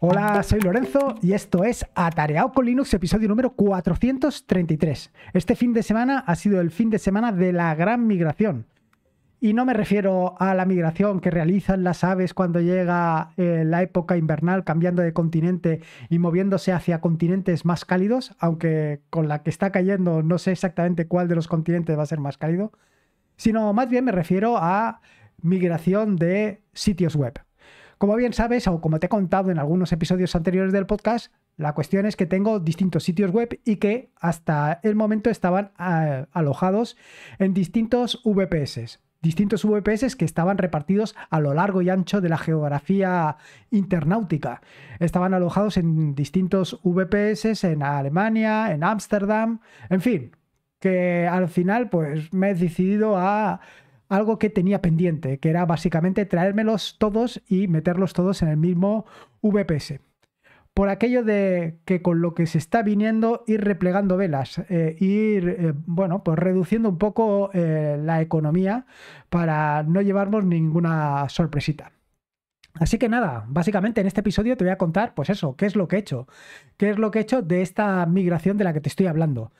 Hola, soy Lorenzo y esto es Atareado con Linux, episodio número 433. Este fin de semana ha sido el fin de semana de la gran migración. Y no me refiero a la migración que realizan las aves cuando llega eh, la época invernal, cambiando de continente y moviéndose hacia continentes más cálidos, aunque con la que está cayendo no sé exactamente cuál de los continentes va a ser más cálido, sino más bien me refiero a migración de sitios web. Como bien sabes, o como te he contado en algunos episodios anteriores del podcast, la cuestión es que tengo distintos sitios web y que hasta el momento estaban ah, alojados en distintos VPS. Distintos VPS que estaban repartidos a lo largo y ancho de la geografía internautica. Estaban alojados en distintos VPS en Alemania, en Ámsterdam, en fin, que al final pues me he decidido a algo que tenía pendiente, que era básicamente traérmelos todos y meterlos todos en el mismo VPS. Por aquello de que con lo que se está viniendo ir replegando velas, eh, ir, eh, bueno, pues reduciendo un poco eh, la economía para no llevarnos ninguna sorpresita. Así que nada, básicamente en este episodio te voy a contar, pues eso, qué es lo que he hecho, qué es lo que he hecho de esta migración de la que te estoy hablando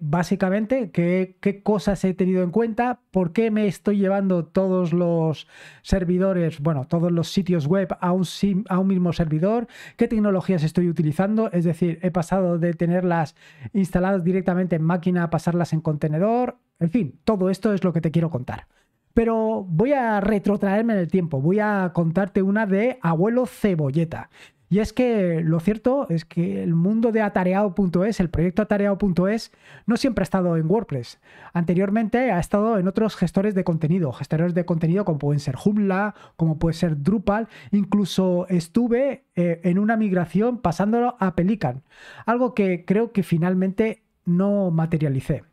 básicamente qué, cosas he tenido en cuenta, por qué me estoy llevando todos los servidores, bueno, todos los sitios web a un, a un mismo servidor, qué tecnologías estoy utilizando, es decir, he pasado de tenerlas instaladas directamente en máquina a pasarlas en contenedor, en fin, todo esto es lo que te quiero contar. Pero voy a retrotraerme en el tiempo, voy a contarte una de abuelo cebolleta. Y es que lo cierto es que el mundo de atareado.es, el proyecto atareado.es, no siempre ha estado en WordPress. Anteriormente ha estado en otros gestores de contenido, gestores de contenido como pueden ser Joomla, como puede ser Drupal. Incluso estuve eh, en una migración pasándolo a Pelican, algo que creo que finalmente no materialicé.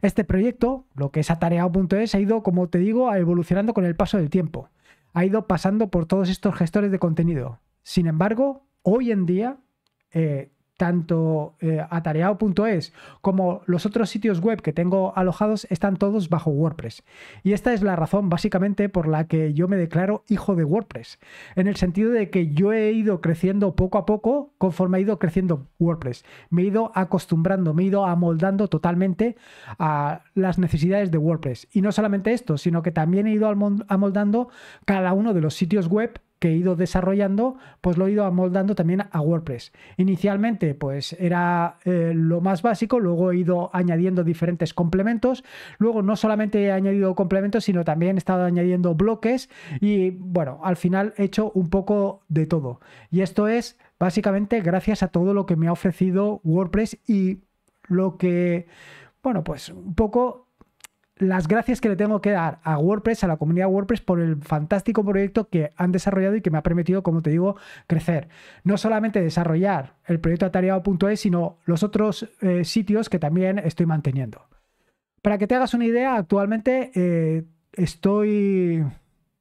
Este proyecto, lo que es atareado.es, ha ido, como te digo, evolucionando con el paso del tiempo. Ha ido pasando por todos estos gestores de contenido. Sin embargo, hoy en día, eh, tanto eh, atareado.es como los otros sitios web que tengo alojados están todos bajo WordPress. Y esta es la razón básicamente por la que yo me declaro hijo de WordPress, en el sentido de que yo he ido creciendo poco a poco conforme ha ido creciendo WordPress. Me he ido acostumbrando, me he ido amoldando totalmente a las necesidades de WordPress. Y no solamente esto, sino que también he ido amoldando cada uno de los sitios web he ido desarrollando, pues lo he ido amoldando también a WordPress. Inicialmente, pues era eh, lo más básico, luego he ido añadiendo diferentes complementos, luego no solamente he añadido complementos, sino también he estado añadiendo bloques y bueno, al final he hecho un poco de todo. Y esto es básicamente gracias a todo lo que me ha ofrecido WordPress y lo que, bueno, pues un poco las gracias que le tengo que dar a WordPress, a la comunidad WordPress, por el fantástico proyecto que han desarrollado y que me ha permitido, como te digo, crecer. No solamente desarrollar el proyecto atareado.es, sino los otros eh, sitios que también estoy manteniendo. Para que te hagas una idea, actualmente eh, estoy,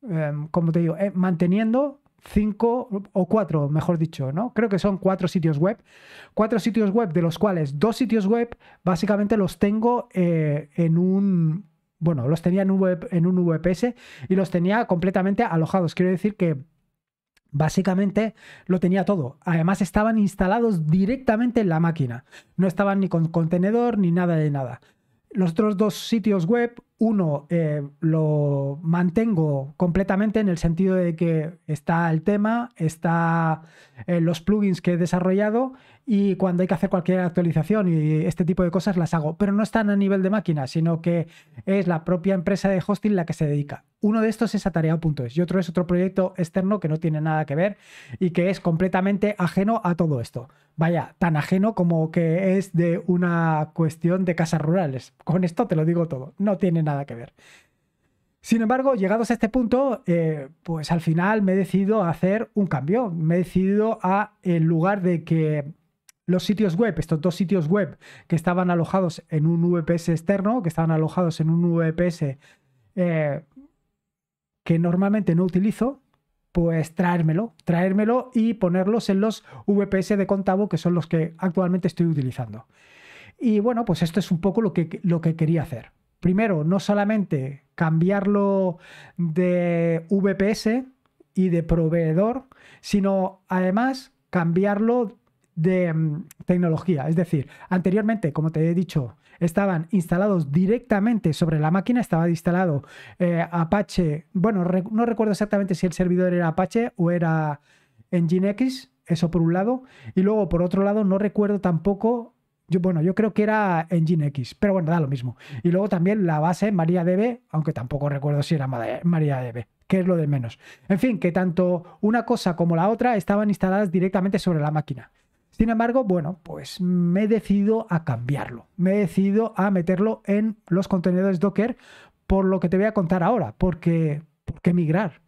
em, como te digo, eh, manteniendo cinco o cuatro, mejor dicho, ¿no? Creo que son cuatro sitios web. Cuatro sitios web, de los cuales dos sitios web básicamente los tengo eh, en un... Bueno, los tenía en un, web, en un VPS y los tenía completamente alojados. Quiero decir que Básicamente lo tenía todo. Además estaban instalados directamente en la máquina. No estaban ni con contenedor ni nada de nada. Los otros dos sitios web, uno, eh, lo mantengo completamente en el sentido de que está el tema, está eh, los plugins que he desarrollado y cuando hay que hacer cualquier actualización y este tipo de cosas las hago, pero no están a nivel de máquina, sino que es la propia empresa de hosting la que se dedica. Uno de estos es atareado.es y otro es otro proyecto externo que no tiene nada que ver y que es completamente ajeno a todo esto. Vaya, tan ajeno como que es de una cuestión de casas rurales. Con esto te lo digo todo, no tiene que ver. Sin embargo, llegados a este punto, eh, pues al final me he decidido a hacer un cambio. Me he decidido a, en lugar de que los sitios web, estos dos sitios web que estaban alojados en un VPS externo, que estaban alojados en un VPS eh, que normalmente no utilizo, pues traérmelo, traérmelo y ponerlos en los VPS de Contabo, que son los que actualmente estoy utilizando. Y bueno, pues esto es un poco lo que, lo que quería hacer primero, no solamente cambiarlo de VPS y de proveedor, sino además cambiarlo de mm, tecnología. Es decir, anteriormente, como te he dicho, estaban instalados directamente sobre la máquina, estaba instalado eh, Apache, bueno, no recuerdo exactamente si el servidor era Apache o era Nginx, eso por un lado, y luego por otro lado no recuerdo tampoco yo, bueno, yo creo que era X, pero bueno, da lo mismo. Y luego también la base MariaDB, aunque tampoco recuerdo si era MariaDB, que es lo de menos. En fin, que tanto una cosa como la otra estaban instaladas directamente sobre la máquina. Sin embargo, bueno, pues me he decidido a cambiarlo. Me he decidido a meterlo en los contenedores Docker por lo que te voy a contar ahora. Porque, ¿Por qué migrar?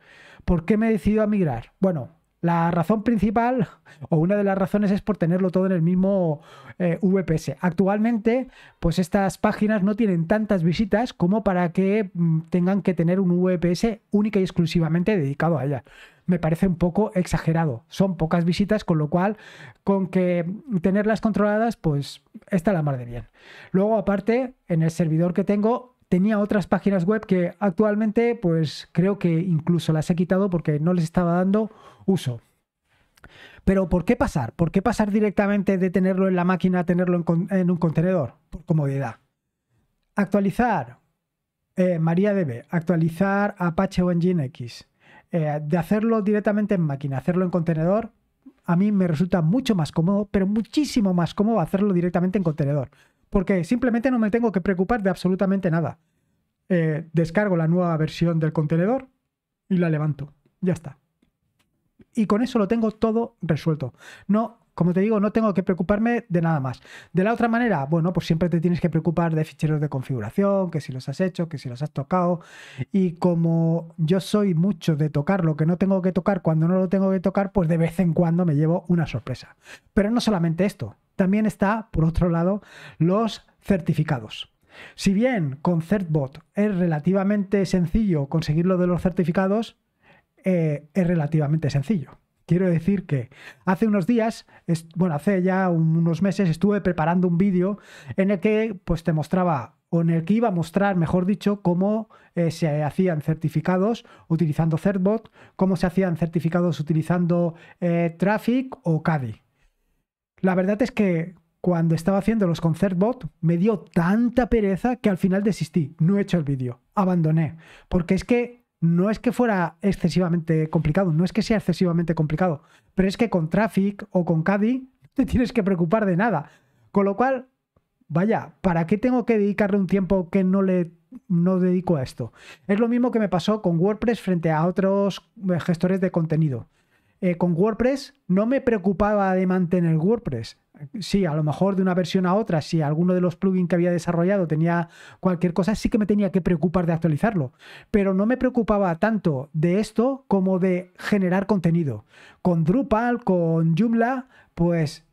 ¿Por qué me he decidido a migrar? Bueno, la razón principal o una de las razones es por tenerlo todo en el mismo eh, VPS. Actualmente, pues estas páginas no tienen tantas visitas como para que mm, tengan que tener un VPS única y exclusivamente dedicado a ellas me parece un poco exagerado. Son pocas visitas, con lo cual, con que tenerlas controladas, pues está la mar de bien. Luego, aparte, en el servidor que tengo, tenía otras páginas web que actualmente pues creo que incluso las he quitado porque no les estaba dando uso. Pero ¿por qué pasar? ¿Por qué pasar directamente de tenerlo en la máquina a tenerlo en, un contenedor? Por comodidad. Actualizar eh, MariaDB, actualizar Apache o Nginx, eh, de hacerlo directamente en máquina, hacerlo en contenedor, a mí me resulta mucho más cómodo, pero muchísimo más cómodo hacerlo directamente en contenedor porque simplemente no me tengo que preocupar de absolutamente nada. Eh, descargo la nueva versión del contenedor y la levanto. Ya está. Y con eso lo tengo todo resuelto. No, como te digo, no tengo que preocuparme de nada más. De la otra manera, bueno, pues siempre te tienes que preocupar de ficheros de configuración, que si los has hecho, que si los has tocado. Y como yo soy mucho de tocar lo que no tengo que tocar cuando no lo tengo que tocar, pues de vez en cuando me llevo una sorpresa. Pero no solamente esto, también está, por otro lado, los certificados. Si bien con CertBot es relativamente sencillo conseguir lo de los certificados, eh, es relativamente sencillo. Quiero decir que hace unos días, bueno, hace ya unos meses estuve preparando un vídeo en el que pues te mostraba, o en el que iba a mostrar, mejor dicho, cómo eh, se hacían certificados utilizando CertBot, cómo se hacían certificados utilizando eh, Traffic o Cadi. La verdad es que cuando estaba haciendo los concertbot me dio tanta pereza que al final desistí, no he hecho el vídeo, abandoné, porque es que no es que fuera excesivamente complicado, no es que sea excesivamente complicado, pero es que con Traffic o con Caddy te tienes que preocupar de nada. Con lo cual, vaya, ¿para qué tengo que dedicarle un tiempo que no le no dedico a esto? Es lo mismo que me pasó con WordPress frente a otros eh, gestores de contenido. Eh, con WordPress no me preocupaba de mantener WordPress. Sí, a lo mejor de una versión a otra, si alguno de los plugins que había desarrollado tenía cualquier cosa, sí que me tenía que preocupar de actualizarlo. Pero no me preocupaba tanto de esto como de generar contenido. Con Drupal, con Joomla, pues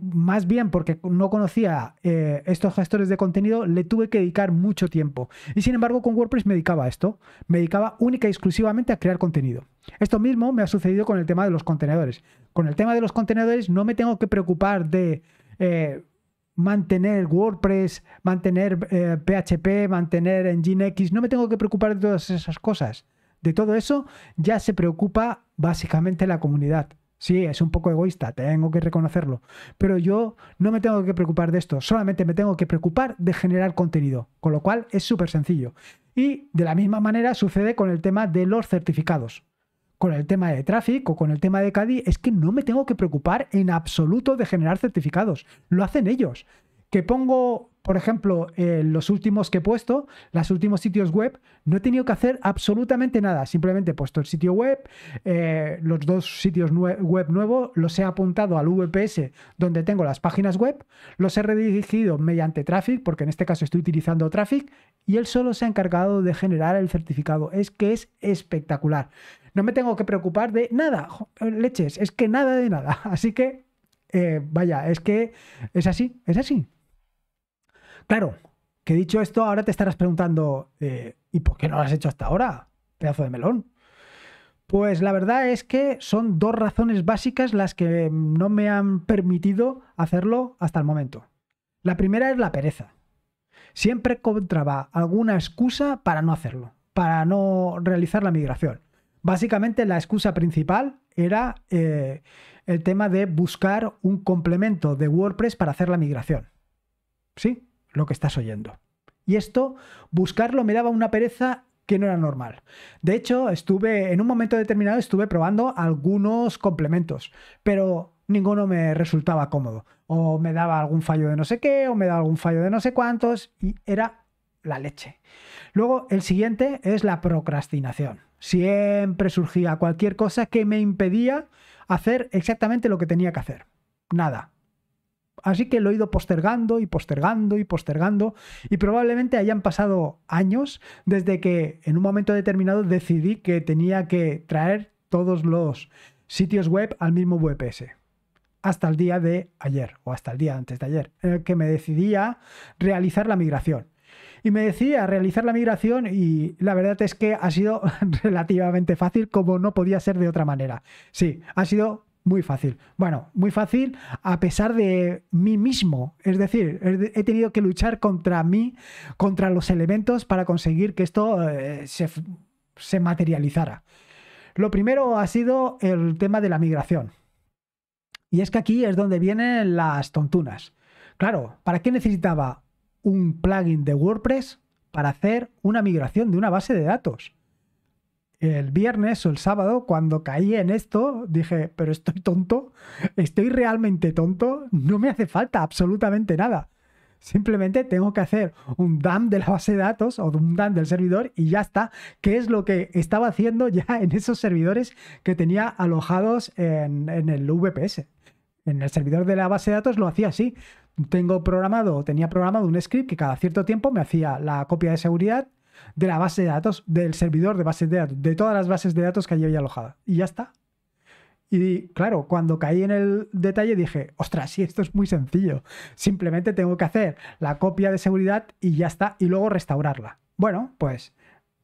más bien porque no conocía eh, estos gestores de contenido, le tuve que dedicar mucho tiempo. Y sin embargo, con WordPress me dedicaba a esto. Me dedicaba única y exclusivamente a crear contenido. Esto mismo me ha sucedido con el tema de los contenedores. Con el tema de los contenedores no me tengo que preocupar de... Eh, mantener WordPress, mantener PHP, eh, mantener Nginx, no me tengo que preocupar de todas esas cosas. De todo eso ya se preocupa básicamente la comunidad. Sí, es un poco egoísta, tengo que reconocerlo. Pero yo no me tengo que preocupar de esto, solamente me tengo que preocupar de generar contenido, con lo cual es súper sencillo. Y de la misma manera sucede con el tema de los certificados. Con el tema de tráfico, con el tema de Cadi, es que no me tengo que preocupar en absoluto de generar certificados. Lo hacen ellos que pongo, por ejemplo, eh, los últimos que he puesto, los últimos sitios web, no he tenido que hacer absolutamente nada. Simplemente he puesto el sitio web, eh, los dos sitios web nuevos, los he apuntado al VPS donde tengo las páginas web, los he redirigido mediante Traffic, porque en este caso estoy utilizando Traffic, y él solo se ha encargado de generar el certificado. Es que es espectacular. No me tengo que preocupar de nada, leches, es que nada de nada. Así que, eh, vaya, es que es así, es así. Claro, que dicho esto, ahora te estarás preguntando, eh, ¿y por qué no lo has hecho hasta ahora? Pedazo de melón. Pues la verdad es que son dos razones básicas las que no me han permitido hacerlo hasta el momento. La primera es la pereza. Siempre encontraba alguna excusa para no hacerlo, para no realizar la migración. Básicamente la excusa principal era eh, el tema de buscar un complemento de WordPress para hacer la migración. Sí, lo que estás oyendo. Y esto, buscarlo me daba una pereza que no era normal. De hecho, estuve en un momento determinado estuve probando algunos complementos, pero ninguno me resultaba cómodo. O me daba algún fallo de no sé qué, o me daba algún fallo de no sé cuántos, y era la leche. Luego, el siguiente es la procrastinación. Siempre surgía cualquier cosa que me impedía hacer exactamente lo que tenía que hacer. Nada, Así que lo he ido postergando y postergando y postergando y probablemente hayan pasado años desde que en un momento determinado decidí que tenía que traer todos los sitios web al mismo VPS. Hasta el día de ayer o hasta el día antes de ayer, en el que me decidí a realizar la migración. Y me decidí a realizar la migración y la verdad es que ha sido relativamente fácil como no podía ser de otra manera. Sí, ha sido muy fácil. Bueno, muy fácil a pesar de mí mismo. Es decir, he tenido que luchar contra mí, contra los elementos para conseguir que esto eh, se, se materializara. Lo primero ha sido el tema de la migración. Y es que aquí es donde vienen las tontunas. Claro, ¿para qué necesitaba un plugin de WordPress para hacer una migración de una base de datos? el viernes o el sábado, cuando caí en esto, dije, pero estoy tonto, estoy realmente tonto, no me hace falta absolutamente nada. Simplemente tengo que hacer un dump de la base de datos o un dump del servidor y ya está, que es lo que estaba haciendo ya en esos servidores que tenía alojados en, en el VPS. En el servidor de la base de datos lo hacía así. Tengo programado, tenía programado un script que cada cierto tiempo me hacía la copia de seguridad, de la base de datos, del servidor de bases de datos, de todas las bases de datos que allí había alojada. Y ya está. Y claro, cuando caí en el detalle dije, ostras, sí, esto es muy sencillo. Simplemente tengo que hacer la copia de seguridad y ya está, y luego restaurarla. Bueno, pues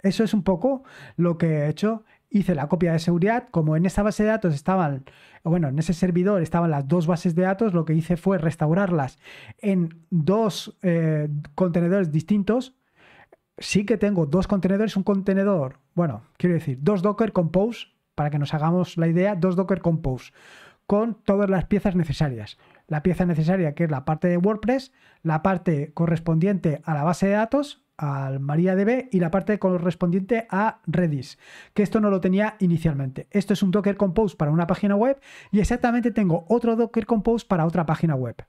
eso es un poco lo que he hecho. Hice la copia de seguridad, como en esa base de datos estaban, bueno, en ese servidor estaban las dos bases de datos, lo que hice fue restaurarlas en dos eh, contenedores distintos, sí que tengo dos contenedores, un contenedor, bueno, quiero decir, dos Docker Compose, para que nos hagamos la idea, dos Docker Compose, con todas las piezas necesarias. La pieza necesaria que es la parte de WordPress, la parte correspondiente a la base de datos, al MariaDB y la parte correspondiente a Redis, que esto no lo tenía inicialmente. Esto es un Docker Compose para una página web y exactamente tengo otro Docker Compose para otra página web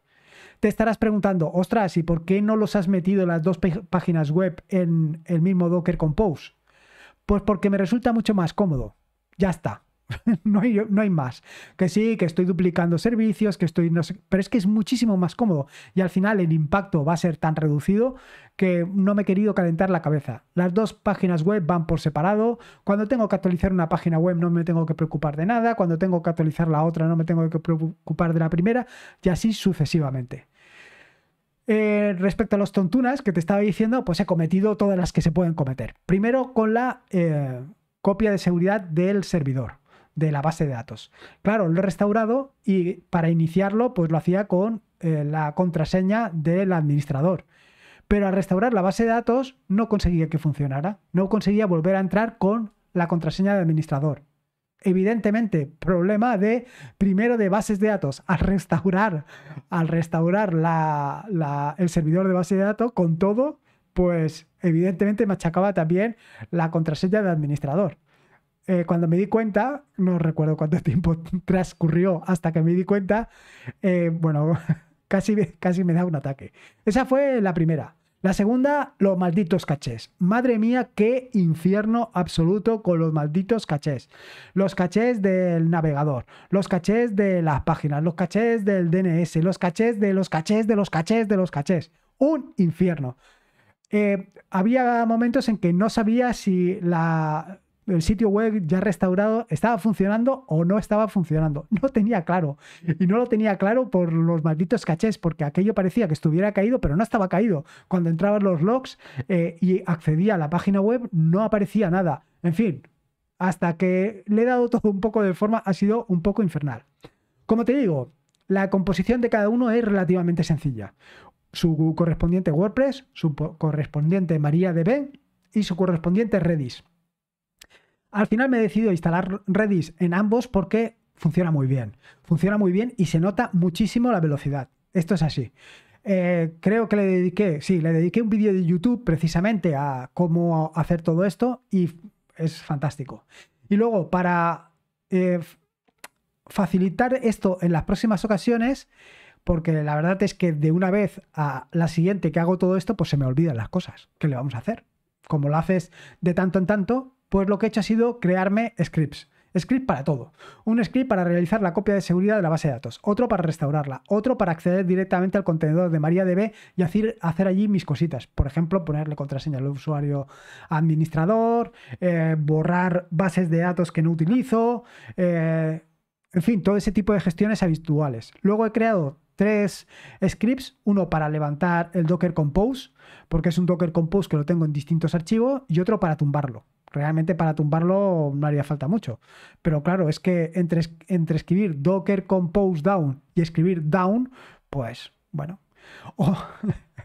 te estarás preguntando, ostras, ¿y por qué no los has metido las dos páginas web en el mismo Docker Compose? Pues porque me resulta mucho más cómodo. Ya está. no, hay, no hay más. Que sí, que estoy duplicando servicios, que estoy... No sé, pero es que es muchísimo más cómodo. Y al final el impacto va a ser tan reducido que no me he querido calentar la cabeza. Las dos páginas web van por separado. Cuando tengo que actualizar una página web no me tengo que preocupar de nada. Cuando tengo que actualizar la otra no me tengo que preocupar de la primera. Y así sucesivamente. Eh, respecto a los tontunas que te estaba diciendo, pues he cometido todas las que se pueden cometer. Primero con la eh, copia de seguridad del servidor, de la base de datos. Claro, lo he restaurado y para iniciarlo, pues lo hacía con eh, la contraseña del administrador. Pero al restaurar la base de datos no conseguía que funcionara, no conseguía volver a entrar con la contraseña del administrador evidentemente problema de primero de bases de datos. Al restaurar, al restaurar el servidor de base de datos con todo, pues evidentemente machacaba también la contraseña de administrador. Eh, cuando me di cuenta, no recuerdo cuánto tiempo transcurrió hasta que me di cuenta, eh, bueno, casi, casi me da un ataque. Esa fue la primera. La segunda, los malditos cachés. Madre mía, qué infierno absoluto con los malditos cachés. Los cachés del navegador, los cachés de las páginas, los cachés del DNS, los cachés de los cachés de los cachés de los cachés. Un infierno. Eh, había momentos en que no sabía si la, el sitio web ya restaurado estaba funcionando o no estaba funcionando. No tenía claro. Y no lo tenía claro por los malditos cachés, porque aquello parecía que estuviera caído, pero no estaba caído. Cuando entraban los logs eh, y accedía a la página web, no aparecía nada. En fin, hasta que le he dado todo un poco de forma, ha sido un poco infernal. Como te digo, la composición de cada uno es relativamente sencilla. Su correspondiente WordPress, su correspondiente MariaDB y su correspondiente Redis al final me he decidido instalar Redis en ambos porque funciona muy bien. Funciona muy bien y se nota muchísimo la velocidad. Esto es así. Eh, creo que le dediqué, sí, le dediqué un vídeo de YouTube precisamente a cómo hacer todo esto y es fantástico. Y luego, para eh, facilitar esto en las próximas ocasiones, porque la verdad es que de una vez a la siguiente que hago todo esto, pues se me olvidan las cosas. que le vamos a hacer? Como lo haces de tanto en tanto, pues lo que he hecho ha sido crearme scripts. Script para todo. Un script para realizar la copia de seguridad de la base de datos, otro para restaurarla, otro para acceder directamente al contenedor de MariaDB y hacer, hacer allí mis cositas. Por ejemplo, ponerle contraseña al usuario administrador, eh, borrar bases de datos que no utilizo, eh, en fin, todo ese tipo de gestiones habituales. Luego he creado tres scripts, uno para levantar el Docker Compose, porque es un Docker Compose que lo tengo en distintos archivos, y otro para tumbarlo. Realmente para tumbarlo no haría falta mucho. Pero claro, es que entre, entre escribir Docker Compose Down y escribir Down, pues bueno, oh,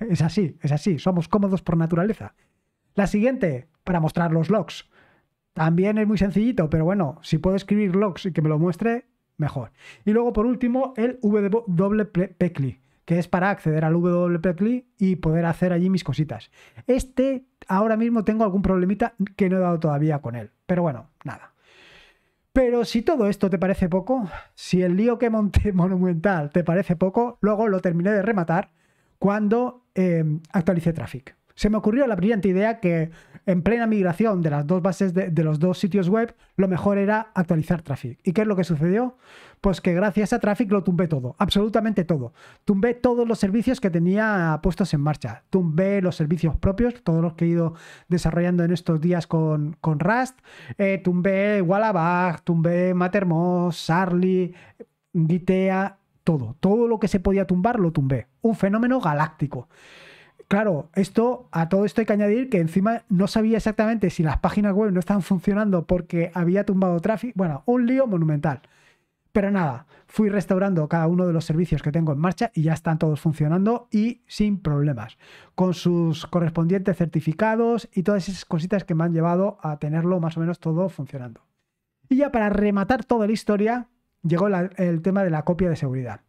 es así, es así, somos cómodos por naturaleza. La siguiente, para mostrar los logs. También es muy sencillito, pero bueno, si puedo escribir logs y que me lo muestre, mejor. Y luego, por último, el wp que es para acceder al wp y poder hacer allí mis cositas. Este, ahora mismo tengo algún problemita que no he dado todavía con él, pero bueno, nada. Pero si todo esto te parece poco, si el lío que monté monumental te parece poco, luego lo terminé de rematar cuando eh, actualicé Traffic se me ocurrió la brillante idea que en plena migración de las dos bases de, los dos sitios web, lo mejor era actualizar Traffic. ¿Y qué es lo que sucedió? Pues que gracias a Traffic lo tumbé todo, absolutamente todo. Tumbé todos los servicios que tenía puestos en marcha. Tumbé los servicios propios, todos los que he ido desarrollando en estos días con, Rust. Eh, tumbé Wallabag, tumbé Mattermost, Sarli, Gitea, todo. Todo lo que se podía tumbar lo tumbé. Un fenómeno galáctico. Claro, esto a todo esto hay que añadir que encima no sabía exactamente si las páginas web no estaban funcionando porque había tumbado tráfico. Bueno, un lío monumental. Pero nada, fui restaurando cada uno de los servicios que tengo en marcha y ya están todos funcionando y sin problemas, con sus correspondientes certificados y todas esas cositas que me han llevado a tenerlo más o menos todo funcionando. Y ya para rematar toda la historia, llegó el tema de la copia de seguridad.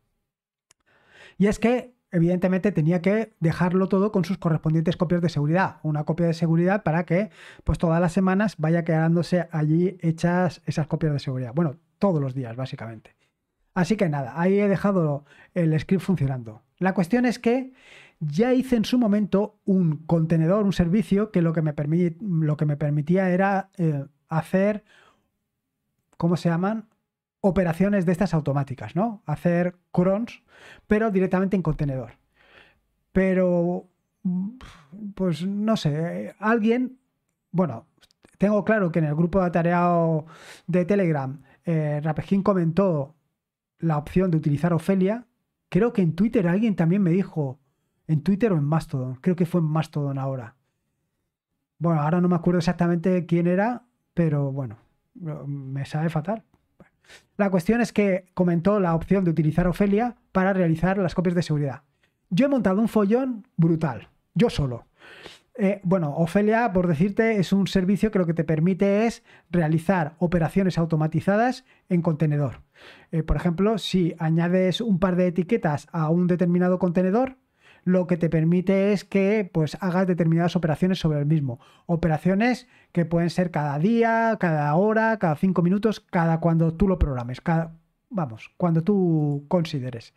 Y es que evidentemente tenía que dejarlo todo con sus correspondientes copias de seguridad, una copia de seguridad para que pues todas las semanas vaya quedándose allí hechas esas copias de seguridad. Bueno, todos los días básicamente. Así que nada, ahí he dejado el script funcionando. La cuestión es que ya hice en su momento un contenedor, un servicio que lo que me, lo que me permitía era eh, hacer, ¿cómo se llaman? operaciones de estas automáticas, ¿no? Hacer crons, pero directamente en contenedor. Pero, mm, pues no sé, alguien, bueno, tengo claro que en el grupo de atareado de Telegram, eh, comentó la opción de utilizar Ofelia. Creo que en Twitter alguien también me dijo, en Twitter o en Mastodon, creo que fue en Mastodon ahora. Bueno, ahora no me acuerdo exactamente quién era, pero bueno, me sabe fatal. La cuestión es que comentó la opción de utilizar Ofelia para realizar las copias de seguridad. Yo he montado un follón brutal, yo solo. Eh, bueno, Ofelia, por decirte, es un servicio que lo que te permite es realizar operaciones automatizadas en contenedor. Eh, por ejemplo, si añades un par de etiquetas a un determinado contenedor, lo que te permite es que pues hagas determinadas operaciones sobre el mismo. Operaciones que pueden ser cada día, cada hora, cada cinco minutos, cada cuando tú lo programes, cada, vamos, cuando tú consideres.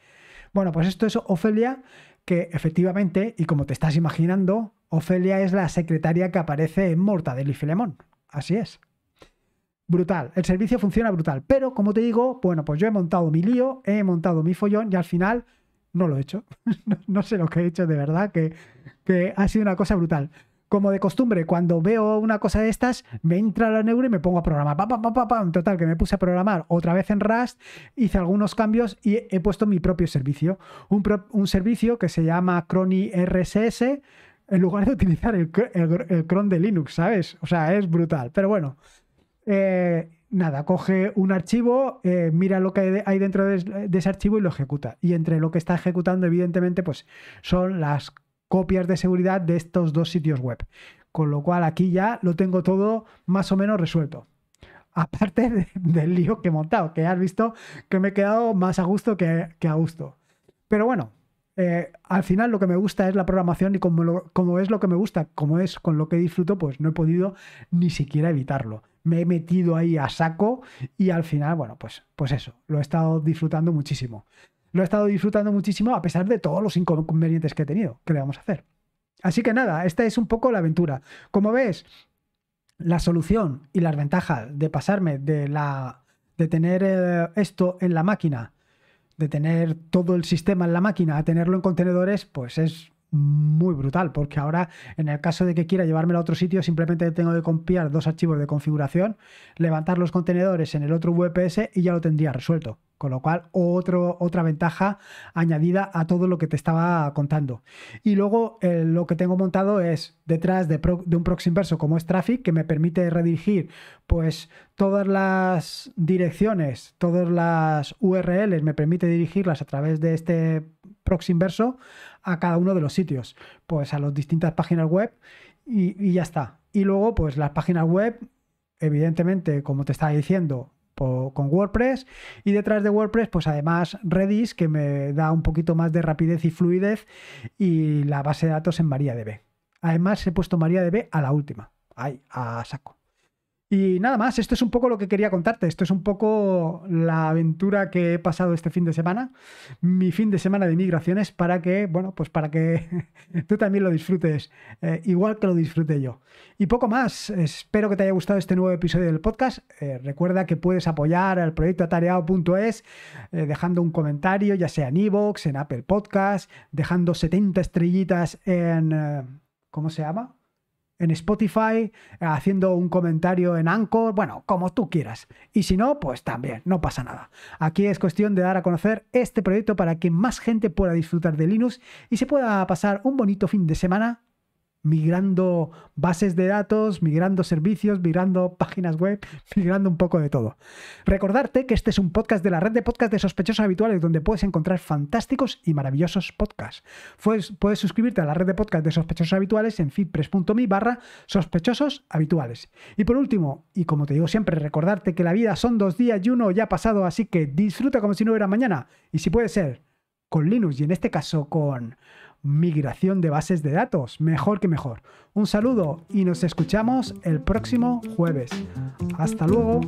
Bueno, pues esto es Ofelia, que efectivamente, y como te estás imaginando, Ofelia es la secretaria que aparece en Mortadelo y Filemón. Así es. Brutal, el servicio funciona brutal, pero como te digo, bueno, pues yo he montado mi lío, he montado mi follón y al final no lo he hecho. no, sé lo que he hecho, de verdad, que, ha sido una cosa brutal. Como de costumbre, cuando veo una cosa de estas, me entra la neura y me pongo a programar. Pa, pa, pa, En total, que me puse a programar otra vez en Rust, hice algunos cambios y he puesto mi propio servicio. Un, servicio que se llama Crony RSS, en lugar de utilizar el, el cron de Linux, ¿sabes? O sea, es brutal. Pero bueno, eh, nada, coge un archivo, eh, mira lo que hay dentro de, ese archivo y lo ejecuta. Y entre lo que está ejecutando, evidentemente, pues son las copias de seguridad de estos dos sitios web. Con lo cual aquí ya lo tengo todo más o menos resuelto. Aparte del lío que he montado, que has visto que me he quedado más a gusto que, que a gusto. Pero bueno, eh, al final lo que me gusta es la programación y como, como, es lo que me gusta, como es con lo que disfruto, pues no he podido ni siquiera evitarlo. Me he metido ahí a saco y al final, bueno, pues, pues eso, lo he estado disfrutando muchísimo. Lo he estado disfrutando muchísimo a pesar de todos los inconvenientes que he tenido. ¿Qué le vamos a hacer? Así que nada, esta es un poco la aventura. Como ves, la solución y las ventajas de pasarme de la de tener eh, esto en la máquina de tener todo el sistema en la máquina a tenerlo en contenedores, pues es muy brutal, porque ahora en el caso de que quiera llevarme a otro sitio, simplemente tengo que copiar dos archivos de configuración, levantar los contenedores en el otro VPS y ya lo tendría resuelto. Con lo cual, otro, otra ventaja añadida a todo lo que te estaba contando. Y luego eh, lo que tengo montado es detrás de, un proxy inverso como es Traffic, que me permite redirigir pues todas las direcciones, todas las URLs, me permite dirigirlas a través de este proxy inverso a cada uno de los sitios, pues a las distintas páginas web y, ya está. Y luego, pues las páginas web, evidentemente, como te estaba diciendo, con WordPress y detrás de WordPress pues además Redis que me da un poquito más de rapidez y fluidez y la base de datos en MariaDB. Además he puesto MariaDB a la última, ahí a saco. Y nada más, esto es un poco lo que quería contarte, esto es un poco la aventura que he pasado este fin de semana, mi fin de semana de migraciones, para que, bueno, pues para que tú también lo disfrutes, eh, igual que lo disfrute yo. Y poco más, espero que te haya gustado este nuevo episodio del podcast, eh, recuerda que puedes apoyar al proyecto atareado.es eh, dejando un comentario, ya sea en iVoox, en Apple Podcast, dejando 70 estrellitas en... ¿Cómo se llama? en Spotify, haciendo un comentario en Anchor, bueno, como tú quieras. Y si no, pues también, no pasa nada. Aquí es cuestión de dar a conocer este proyecto para que más gente pueda disfrutar de Linux y se pueda pasar un bonito fin de semana migrando bases de datos, migrando servicios, migrando páginas web, migrando un poco de todo. Recordarte que este es un podcast de la red de podcasts de sospechosos habituales donde puedes encontrar fantásticos y maravillosos podcasts. Puedes, suscribirte a la red de podcasts de sospechosos habituales en fitpress.me barra sospechosos habituales. Y por último, y como te digo siempre, recordarte que la vida son dos días y uno ya ha pasado, así que disfruta como si no hubiera mañana. Y si puede ser, con Linux y en este caso con migración de bases de datos. Mejor que mejor. Un saludo y nos escuchamos el próximo jueves. Hasta luego.